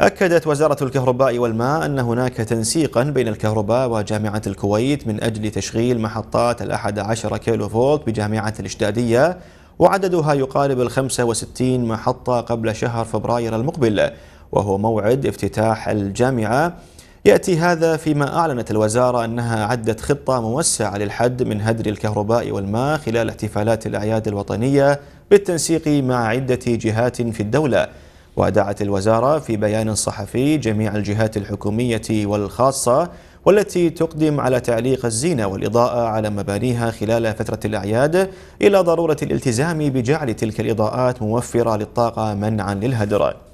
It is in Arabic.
أكدت وزارة الكهرباء والماء أن هناك تنسيقا بين الكهرباء وجامعة الكويت من أجل تشغيل محطات الأحد عشر كيلو فولت بجامعة الإشدادية وعددها يقارب الخمسة وستين محطة قبل شهر فبراير المقبل وهو موعد افتتاح الجامعة يأتي هذا فيما أعلنت الوزارة أنها عدت خطة موسعة للحد من هدر الكهرباء والماء خلال احتفالات الأعياد الوطنية بالتنسيق مع عدة جهات في الدولة ودعت الوزارة في بيان صحفي جميع الجهات الحكومية والخاصة والتي تقدم على تعليق الزينة والإضاءة على مبانيها خلال فترة الأعياد إلى ضرورة الالتزام بجعل تلك الإضاءات موفرة للطاقة منعا للهدر